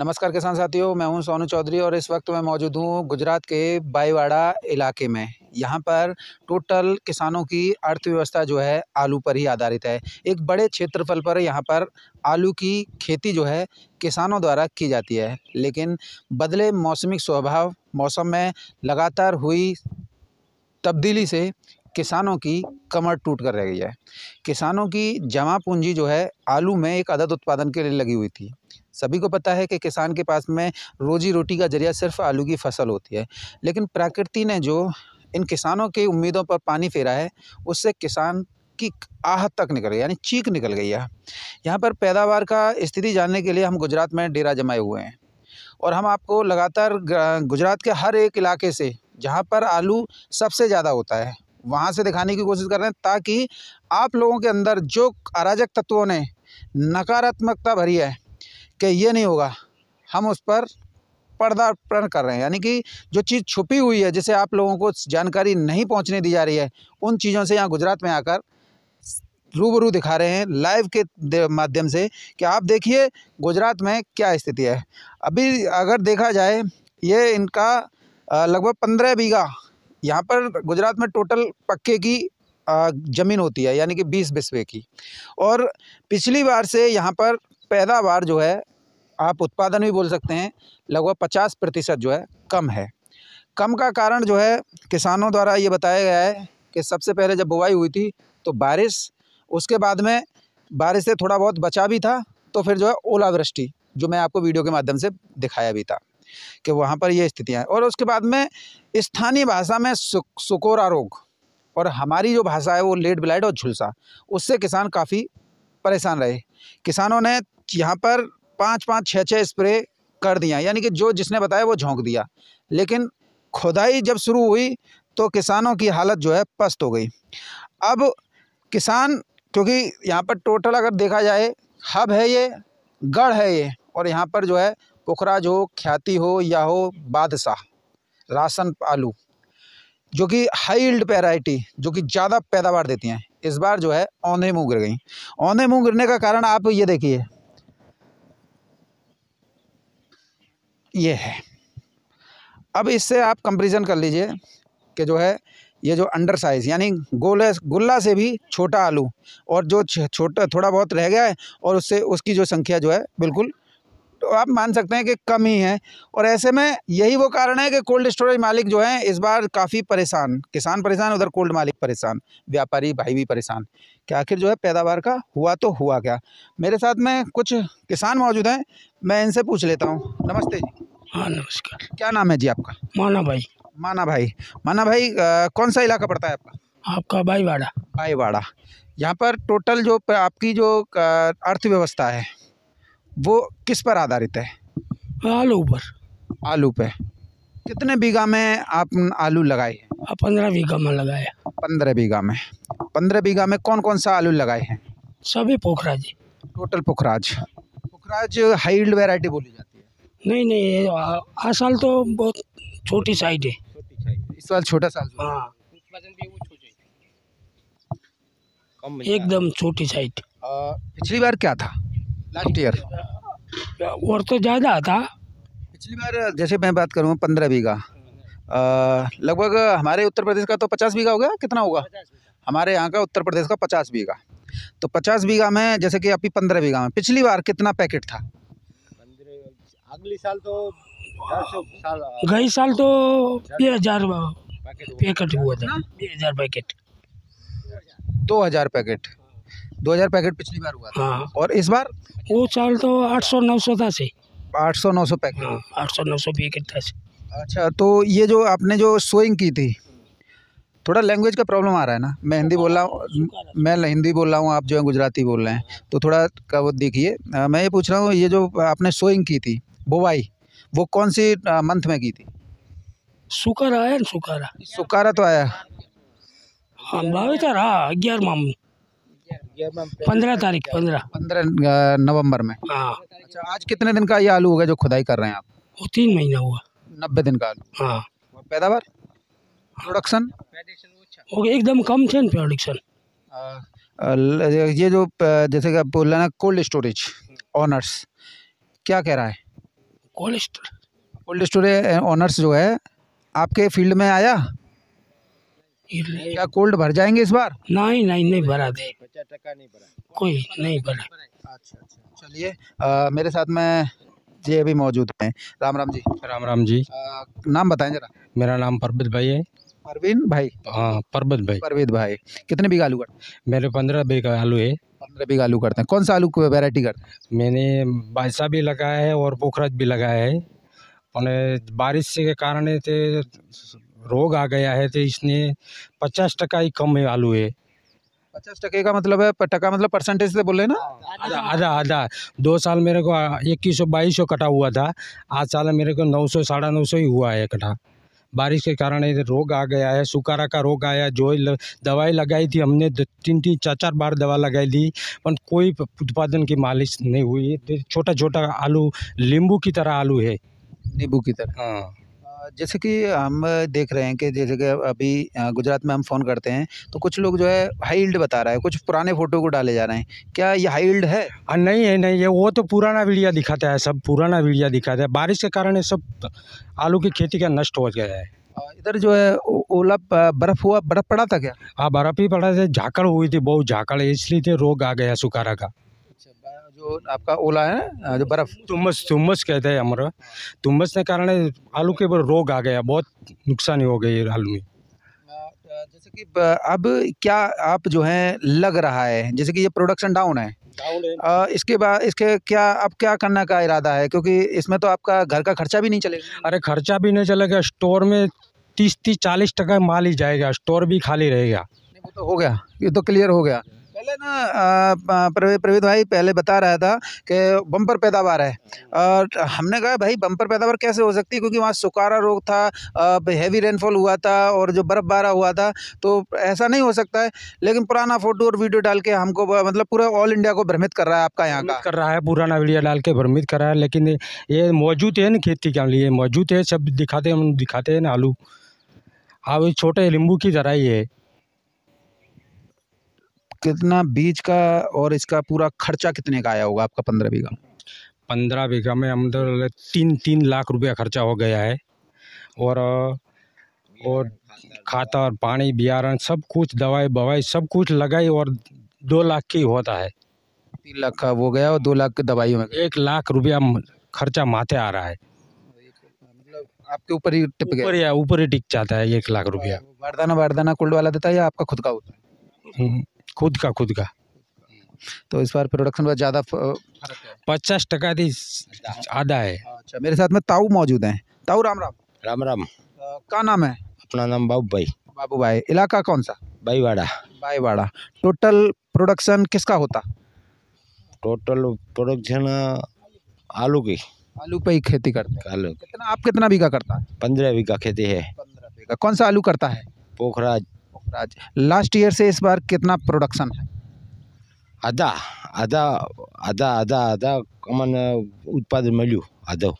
नमस्कार किसान साथियों मैं हूं सोनू चौधरी और इस वक्त मैं मौजूद हूं गुजरात के बाईवाड़ा इलाके में यहाँ पर टोटल किसानों की अर्थव्यवस्था जो है आलू पर ही आधारित है एक बड़े क्षेत्रफल पर यहाँ पर आलू की खेती जो है किसानों द्वारा की जाती है लेकिन बदले मौसमिक स्वभाव मौसम में लगातार हुई तब्दीली से किसानों की कमर टूट कर रह गई है किसानों की जमा पूंजी जो है आलू में एक अदद उत्पादन के लिए लगी हुई थी सभी को पता है कि किसान के पास में रोजी रोटी का जरिया सिर्फ आलू की फसल होती है लेकिन प्रकृति ने जो इन किसानों की उम्मीदों पर पानी फेरा है उससे किसान की आहत तक निकल गई यानी चीख निकल गई है यहाँ पर पैदावार का स्थिति जानने के लिए हम गुजरात में डेरा जमाए हुए हैं और हम आपको लगातार गुजरात के हर एक इलाके से जहाँ पर आलू सबसे ज़्यादा होता है वहाँ से दिखाने की कोशिश कर रहे हैं ताकि आप लोगों के अंदर जो अराजक तत्वों ने नकारात्मकता भरी है कि ये नहीं होगा हम उस पर पर्दापण कर रहे हैं यानी कि जो चीज़ छुपी हुई है जिसे आप लोगों को जानकारी नहीं पहुंचने दी जा रही है उन चीज़ों से यहाँ गुजरात में आकर रूबरू दिखा रहे हैं लाइव के माध्यम से कि आप देखिए गुजरात में क्या स्थिति है अभी अगर देखा जाए ये इनका लगभग पंद्रह बीघा यहाँ पर गुजरात में टोटल पक्के की ज़मीन होती है यानी कि बीस बिस्वे की और पिछली बार से यहाँ पर पैदावार जो है आप उत्पादन भी बोल सकते हैं लगभग पचास प्रतिशत जो है कम है कम का कारण जो है किसानों द्वारा ये बताया गया है कि सबसे पहले जब बुआई हुई थी तो बारिश उसके बाद में बारिश से थोड़ा बहुत बचा भी था तो फिर जो है ओलावृष्टि जो मैं आपको वीडियो के माध्यम से दिखाया भी था कि वहाँ पर ये स्थितियाँ और उसके बाद में स्थानीय भाषा में सुकोरा रोग और हमारी जो भाषा है वो लेट ब्लाइट और झुलसा उससे किसान काफ़ी परेशान रहे किसानों ने यहाँ पर पाँच पाँच छः छः स्प्रे कर दिया यानी कि जो जिसने बताया वो झोंक दिया लेकिन खुदाई जब शुरू हुई तो किसानों की हालत जो है पस्त हो गई अब किसान क्योंकि यहाँ पर टोटल अगर देखा जाए हब है ये गढ़ है ये और यहाँ पर जो है पुखराज हो ख्याति हो या हो बादशाह राशन आलू जो कि हाई ईल्ड पैराइटी जो कि ज़्यादा पैदावार देती हैं इस बार जो है औने मुँह गिर गई औंधे मुँह गिरने का कारण आप ये देखिए ये है अब इससे आप कंपेरिजन कर लीजिए कि जो है ये जो अंडर साइज़ यानी गोले गुल्ला से भी छोटा आलू और जो छोटा थोड़ा बहुत रह गया है और उससे उसकी जो संख्या जो है बिल्कुल तो आप मान सकते हैं कि कम ही है और ऐसे में यही वो कारण है कि कोल्ड स्टोरेज मालिक जो हैं इस बार काफ़ी परेशान किसान परेशान उधर कोल्ड मालिक परेशान व्यापारी भाई भी परेशान कि आखिर जो है पैदावार का हुआ तो हुआ क्या मेरे साथ में कुछ किसान मौजूद हैं मैं इनसे पूछ लेता हूँ नमस्ते जी हाँ नमस्कार क्या नाम है जी आपका माना भाई माना भाई माना भाई आ, कौन सा इलाका पड़ता है आपका आपका बाईवाड़ा बाईवाड़ा यहाँ पर टोटल जो आपकी जो अर्थव्यवस्था है वो किस पर आधारित है आलू पर आलू पे कितने बीघा में आप आलू लगाए हैं पंद्रह बीघा में लगाए पंद्रह बीघा में पंद्रह बीघा में कौन कौन सा आलू लगाए हैं सभी पोखराज टोटल पोखराज पोखराज हाइल्ड वेराइटी बोली जाती है नहीं नहीं हर साल तो बहुत छोटी साइड है इस साल छोटा साल हाँ एकदम छोटी साइड पिछली बार क्या था लास्ट ईयर और तो ज़्यादा था पिछली बार जैसे मैं बात करूँ पंद्रह बीघा लगभग हमारे उत्तर प्रदेश का तो पचास बीघा हो गया कितना होगा हमारे यहाँ का उत्तर प्रदेश का पचास बीघा तो पचास बीघा में जैसे कि अभी पंद्रह बीघा में पिछली बार कितना पैकेट था अगले साल तो गई साल तो बीस हजार पैकेट हुआ था बीस हजार पैकेट दो हजार पैकेट दो हजार पैकेट पिछली बार हुआ था हाँ और इस बार वो चाल तो आठ सौ नौ सौ था आठ सौ नौ सौ पैकेट हाँ, आठ सौ नौ सौ पैकेट था से अच्छा तो ये जो आपने जो सोइंग की थी थोड़ा लैंग्वेज का प्रॉब्लम आ रहा है ना मैं हिंदी बोल रहा हूँ मैं हिंदी बोल रहा हूँ आप जो है गुजराती बोल रहे हैं तो थोड़ा का वो देखिए मैं ये पूछ रहा हूँ ये जो आपने सोइंग की थी बोवाई वो कौन सी मंथ में की थी સુકારા આયા ને સુકારા સુકારા તો આયા આમ વાવેતર હા અગિયારમાં पंद्रह तारीख पंद्रह पंद्रह नवंबर में हाँ। अच्छा आज कितने दिन का ये आलू होगा जो खुदाई कर रहे हैं आप वो तीन महीना हुआ नब्बे दिन का आलू हाँ पैदावार प्रोडक्शन हो एकदम कम थे प्रोडक्शन ये जो जैसे कि बोल रहे कोल्ड स्टोरेज ऑनर्स क्या कह रहा है cold storage cold storage owners जो है आपके फील्ड में आया क्या कोल्ड भर जाएंगे इस बार नहीं नहीं नहीं भरा दे कोई नहीं भरा अच्छा, अच्छा। चलिए मेरे साथ में जी अभी मौजूद हैं राम राम जी राम राम जी आ, नाम बताएं जरा मेरा नाम परवित भाई है परवीन भाई हाँ परवित भाई परवित भाई कितने बीघा आलू करते मेरे पंद्रह बीघा आलू है पंद्रह बीघा आलू करते हैं कौन सा आलू वेराइटी करते हैं मैंने बादशाह भी लगाया है और पोखरज भी लगाया है उन्हें बारिश के कारण थे रोग आ गया है तो इसने पचास टका ही कम आलू है पचास टके का मतलब है टका मतलब परसेंटेज से बोले ना हाँ, आधा आधा आधा दो साल मेरे को इक्कीस सौ बाईस सौ कटा हुआ था आज साल मेरे को नौ सौ साढ़ा नौ सौ ही हुआ है कटा बारिश के कारण ये रोग आ गया है सुकारा का रोग आया जो ल, दवाई लगाई थी हमने तीन तीन चार चार बार दवा लगाई थी पर कोई उत्पादन की मालिश नहीं हुई तो छोटा छोटा आलू नींबू की तरह आलू है नींबू की तरह हाँ जैसे कि हम देख रहे हैं कि जैसे कि अभी गुजरात में हम फ़ोन करते हैं तो कुछ लोग जो है हाई इल्ड बता रहा है कुछ पुराने फ़ोटो को डाले जा रहे हैं क्या ये हाई इल्ड है आ, हाँ, नहीं है नहीं है वो तो पुराना वीडिया दिखाता है सब पुराना वीडिया दिखाता है बारिश के कारण सब आलू की खेती का नष्ट हो गया है इधर जो है ओला बर्फ़ हुआ बर्फ़ पड़ा था क्या हाँ बर्फ़ ही पड़ा था झाकड़ हुई थी बहुत झाकड़ इसलिए तो रोग आ गया सुखारा का आपका ओला है ना जो बर्फ़ तुम्बस तुम्बस कहते हैं हमारा तुम्बस के कारण आलू के ऊपर रोग आ गया बहुत नुकसान हो गई आलू में जैसे कि अब क्या आप जो है लग रहा है जैसे कि ये प्रोडक्शन डाउन है आ, इसके बाद इसके क्या अब क्या करने का इरादा है क्योंकि इसमें तो आपका घर का खर्चा भी नहीं चलेगा अरे खर्चा भी नहीं चलेगा स्टोर में तीस तीस चालीस टका माल ही जाएगा स्टोर भी खाली रहेगा वो तो हो गया ये तो क्लियर हो गया पहले ना प्रवीत भाई पहले बता रहा था कि बम्पर पैदावार है और हमने कहा भाई बम्पर पैदावार कैसे हो सकती है क्योंकि वहाँ सुखारा रोग था हैवी रेनफॉल हुआ था और जो बर्फ़बारा हुआ था तो ऐसा नहीं हो सकता है लेकिन पुराना फ़ोटो और वीडियो डाल के हमको मतलब पूरा ऑल इंडिया को भ्रमित कर रहा है आपका यहाँ का कर रहा है पुराना वीडियो डाल के भ्रमित कर रहा है लेकिन ये मौजूद है ना खेती के लिए मौजूद है सब दिखाते हम दिखाते हैं ना आलू हाँ छोटे नींबू की तरह ही है कितना बीज का और इसका पूरा खर्चा कितने का आया होगा आपका पंद्रह बीघा पंद्रह बीघा में अंदर तो तीन तीन लाख रुपया खर्चा हो गया है और और खाता और पानी बियारण सब कुछ दवाई बवाई सब कुछ लगाई और दो लाख की होता है तीन लाख का वो गया और दो लाख की दवाई में एक लाख रुपया खर्चा माथे आ रहा है मतलब आपके ऊपर ही टिप ऊपर ऊपर ही टिक जाता है एक लाख रुपया वारदाना वारदाना कुल्ड वाला देता है या आपका खुद का होता है हम्म। खुद का खुद का तो इस बार प्रोडक्शन बहुत ज़्यादा पचास टका थी आधा है अच्छा मेरे साथ में ताऊ मौजूद हैं ताऊ राम राम राम राम का नाम है अपना नाम बाबू भाई बाबू भाई इलाका कौन सा बाईवाड़ा बाईवाड़ा टोटल प्रोडक्शन किसका होता टोटल प्रोडक्शन आलू की आलू पे ही खेती करते हैं आलू कितना आप कितना बीघा करता है पंद्रह बीघा खेती है पंद्रह बीघा कौन सा आलू करता है पोखराज राज लास्ट ईयर से इस बार कितना प्रोडक्शन है आधा आधा आधा आधा आधा कॉमन उत्पादन मिलू आधा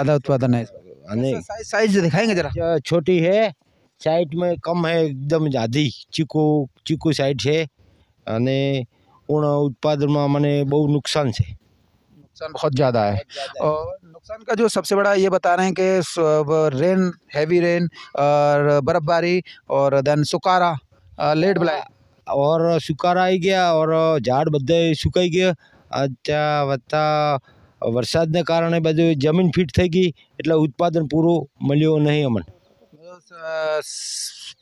आधा उत्पादन है साइज अच्छा, साइज दिखाएंगे जरा छोटी है साइड में कम है एकदम ज्यादा चीको चीको साइड है उत्पादन में मैंने बहुत नुकसान है नुकसान बहुत ज़्यादा है और नुकसान का जो सबसे बड़ा ये बता रहे हैं कि रेन हैवी रेन और बर्फ़बारी और देन सुकारा लेट ब्लैक और सुकारा आई गया और ઝાડ બધા गया अच्छा बता वरसाद ने कारण बजे जमीन फिट थी गई एट उत्पादन पूरु મળ્યું नहीं अमन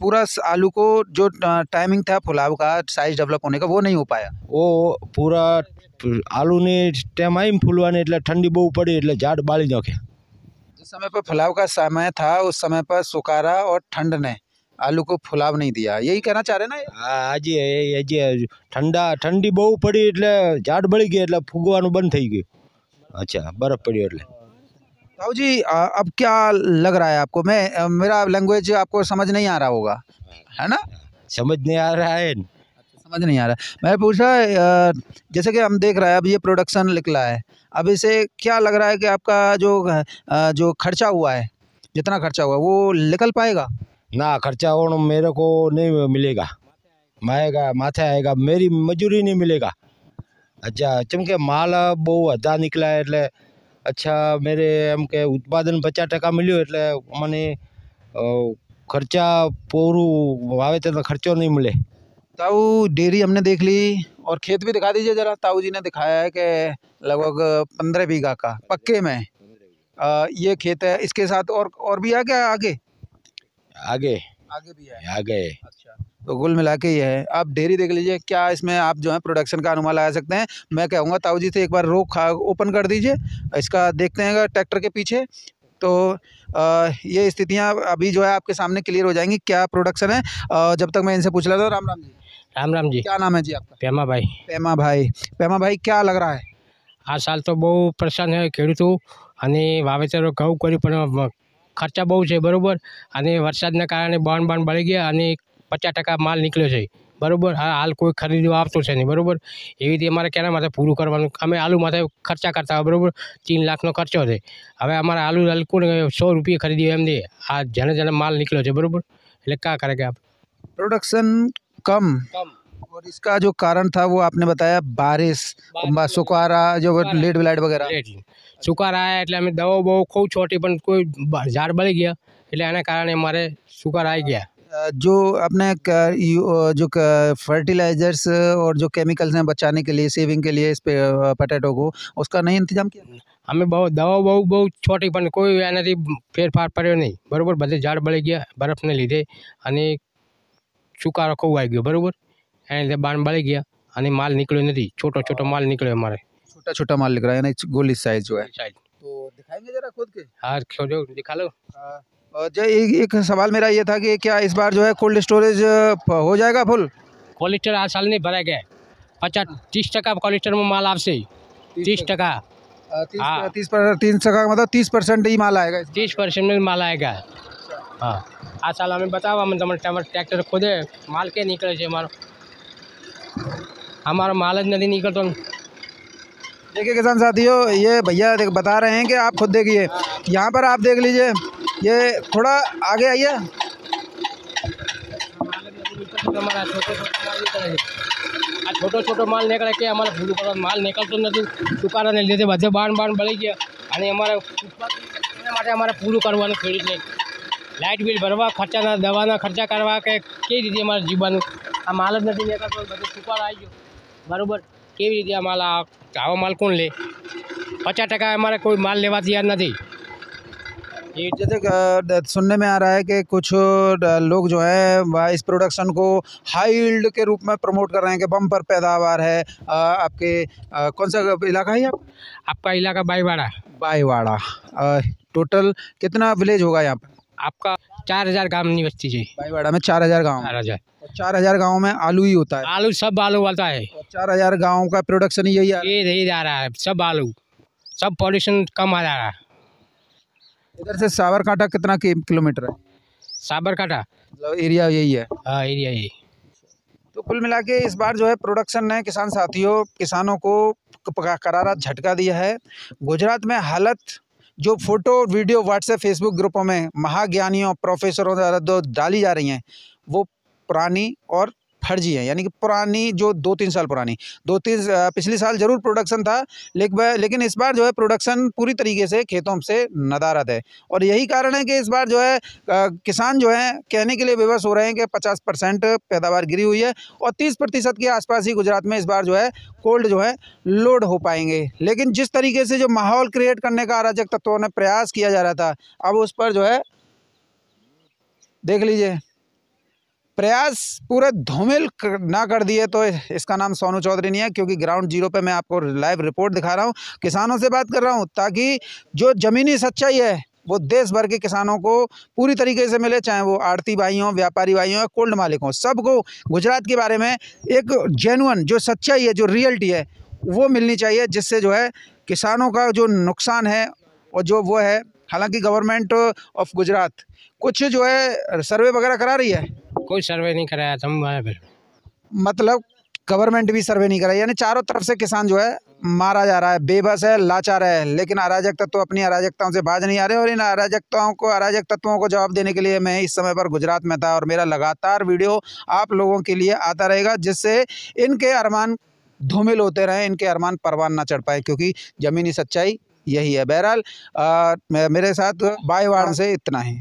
पूरा आलू को जो टाइमिंग था फुलाव का साइज डेवलप होने का वो नहीं हो पाया वो पूरा आलू ने टाइम फूलवाने ठंडी बहु पड़ी एट झाड़ बाड़ी नाखे जिस समय पर फुलाव का समय था उस समय पर सुखारा और ठंड ने आलू को फुलाव नहीं दिया यही कहना चाह रहे ना हाँ जी हाजी ठंडा ठंडी बहु पड़ी एट झाड़ बढ़ी गई फूगवा बंद थी गये अच्छा बर्फ पड़ी एट ताऊ जी अब क्या लग रहा है आपको मैं मेरा लैंग्वेज आपको समझ नहीं आ रहा होगा है ना समझ नहीं आ रहा है अच्छा, समझ नहीं आ रहा मैं पूछा जैसे कि हम देख रहे हैं अब ये प्रोडक्शन निकला है अब इसे क्या लग रहा है कि आपका जो जो खर्चा हुआ है जितना खर्चा हुआ वो निकल पाएगा ना खर्चा हो मेरे को नहीं मिलेगा माएगा माथे आएगा मेरी मजूरी नहीं मिलेगा अच्छा चमके माल बहुत अदा निकला है अच्छा मेरे एम के उत्पादन 50% मिल्यो એટલે મને ખર્ચા પોરું વાવેતર ખર્ચા નઈ મળે તાવ દેરી અમને દેખલી અને ખેત ਵੀ દિખા દીજે જરા તાવજીને દિખાયા હે કે લગભગ 15 વીગા કા પક્કે મે આ યે ખેત હે ઇસકે સાથ ઓર ઓર ભી આ ગયા આગે આગે આગે ભી આ ગયા હે અચ્છા तो कुल मिला के ये है आप डेयरी देख लीजिए क्या इसमें आप जो है प्रोडक्शन का अनुमान लगा सकते हैं मैं कहूँगा ताऊ जी से एक बार रोक खा ओपन कर दीजिए इसका देखते हैं ट्रैक्टर के पीछे तो आ, ये स्थितियाँ अभी जो है आपके सामने क्लियर हो जाएंगी क्या प्रोडक्शन है आ, जब तक मैं इनसे पूछ लेता हूँ राम राम जी राम राम जी क्या नाम है जी आपका पेमा भाई पेमा भाई पेमा भाई क्या लग रहा है आ साल तो बहुत परेशान है ખેડૂતો અને વાવેતર कर खर्चा बहुत है બહુ છે બરાબર અને વરસાદના કારણે બાણ બાણ બળી ગયા 50% माल निकलियो छे बरोबर हाल कोई ખરીદી આવતો છે ની बरोबर એવી રીતે અમારે કેના માટે પૂરો કરવાનું અમે આલુ માટે ખર્ચા કરતા હબરબર 3 લાખ નો ખર્જો છે હવે અમારે આલુ લલકુ ને 100 રૂપિયા ખરીદી એમની આ જણે જણે માલ નીકળ્યો છે बरोबर એટલે કા કરેગા પ્રોડક્શન કમ કમ ઓર इसका जो कारण था वो आपने बताया बारिश सूखा रहा जो लीड विलाइट वगैरह सूखा रहा એટલે અમે દવા બહુ ખોટી પણ કોઈ બજાર બળી ગયા એટલે આને કારણે અમારે સુકાઈ ગયા जो अपने जो फर्टिलाइज़र्स और जो केमिकल्स हैं बचाने के लिए सेविंग के लिए इस पे पटेटो को उसका नहीं इंतजाम किया हमें बहुत दवा बहुत बहुत छोटी પણ કોઈ એનાથી ફેરફાર પડ્યો નહીં બરાબર બધે ઝાડ બળી ગયા બરફને લીધે અને સુકારો ખોવાઈ ગયો બરાબર એને લીધે बाढ़ बढ़ गया अने माल निकलो नहीं છોટો છોટો माल निकलो हमारे छोटा छोटा माल निकला यानी गोली साइज जो है तो दिखाएंगे जरा खुद के हाँ दिखा लो हाँ। जो एक एक सवाल मेरा ये था कि क्या इस बार जो है कोल्ड स्टोरेज हो जाएगा फुल स्टोर हर साल नहीं भरा गया पचास तीस टका स्टोर में माल आपसे तीस टका तीस हाँ। तीस टका मतलब तीस परसेंट ही माल आएगा तीस परसेंट में माल आएगा हाँ आज साल हमें बताओ हम તમારે तो તમારે ट्रैक्टर ખોદે माल के निकले છે हमारा माल नहीं निकलता देखिए किसान साथियों ये भैया देख बता रहे हैं कि आप खुद देखिए यहाँ पर आप देख लीजिए ये थोड़ा आगे आइए छोटो छोटो माल निकले के हमारा फूल पर माल निकलते तो नहीं दुकान ने लेते बजे बाण बाढ़ बढ़ गया आने हमारे माटे हमारा पूरू करवाने खेड़ नहीं लाइट बिल भरवा खर्चा ना दवा ना खर्चा करवा के के दीजिए हमारे जीवन आ माल नहीं लेकर तो बजे सुपर आई बराबर के दीजिए माल आ माल कौन ले पचास टका हमारा कोई माल लेवा दिया नहीं जैसे सुनने में आ रहा है कि कुछ लोग जो है इस प्रोडक्शन को हाई यील्ड के रूप में प्रमोट कर रहे हैं कि बम्पर पैदावार है आपके कौन सा इलाका है आप आपका इलाका बाईवाड़ा बाईवाड़ा टोटल कितना विलेज होगा यहाँ पर आपका चार हजार गाँव नहीं बचती जी बाईवाड़ा में चार हजार गाँव चार हजार गाँव में आलू ही होता है आलू सब आलू होता है चार हजार गाँव का प्रोडक्शन यही यही रहा है सब आलू सब पॉल्यूशन कम आ जा रहा है इधर से साबरकांठा कितना किलोमीटर है साबरकांठा मतलब एरिया यही है हाँ एरिया यही तो कुल मिला के इस बार जो है प्रोडक्शन ने किसान साथियों किसानों को करारा झटका दिया है गुजरात में हालत जो फोटो वीडियो व्हाट्सएप फेसबुक ग्रुपों में महाज्ञानियों प्रोफेसरों द्वारा जो डाली जा रही हैं वो पुरानी और फर्जी है यानी कि पुरानी जो दो तीन साल पुरानी दो तीन पिछले साल ज़रूर प्रोडक्शन था लेकिन इस बार जो है प्रोडक्शन पूरी तरीके से खेतों से नदारत है और यही कारण है कि इस बार जो है किसान जो है कहने के लिए विवश हो रहे हैं कि पचास परसेंट पैदावार गिरी हुई है और तीस प्रतिशत के आसपास ही गुजरात में इस बार जो है कोल्ड जो है लोड हो पाएंगे लेकिन जिस तरीके से जो माहौल क्रिएट करने का अराजक तत्वों ने प्रयास किया जा रहा था अब उस पर जो है देख लीजिए प्रयास पूरा धूमिल ना कर दिए तो इसका नाम सोनू चौधरी नहीं है क्योंकि ग्राउंड जीरो पे मैं आपको लाइव रिपोर्ट दिखा रहा हूँ किसानों से बात कर रहा हूँ ताकि जो ज़मीनी सच्चाई है वो देश भर के किसानों को पूरी तरीके से मिले चाहे वो आड़ती भाई हों व्यापारी भाई हों या कोल्ड मालिक हों सबको गुजरात के बारे में एक जेनुअन जो सच्चाई है जो रियलिटी है वो मिलनी चाहिए जिससे जो है किसानों का जो नुकसान है और जो वो है हालांकि गवर्नमेंट ऑफ गुजरात कुछ जो है सर्वे वगैरह करा रही है कोई सर्वे नहीं कराया था हमारे फिर मतलब गवर्नमेंट भी सर्वे नहीं कराया यानी चारों तरफ से किसान जो है मारा जा रहा है बेबस है लाचार है लेकिन अराजक तत्व तो अपनी अराजकताओं से बाज नहीं आ रहे और इन अराजकताओं को अराजक तत्वों को जवाब देने के लिए मैं इस समय पर गुजरात में था और मेरा लगातार वीडियो आप लोगों के लिए आता रहेगा जिससे इनके अरमान धूमिल होते रहें इनके अरमान परवान ना चढ़ पाए क्योंकि ज़मीनी सच्चाई यही है बहरहाल मेरे साथ बाईवाड़ से इतना ही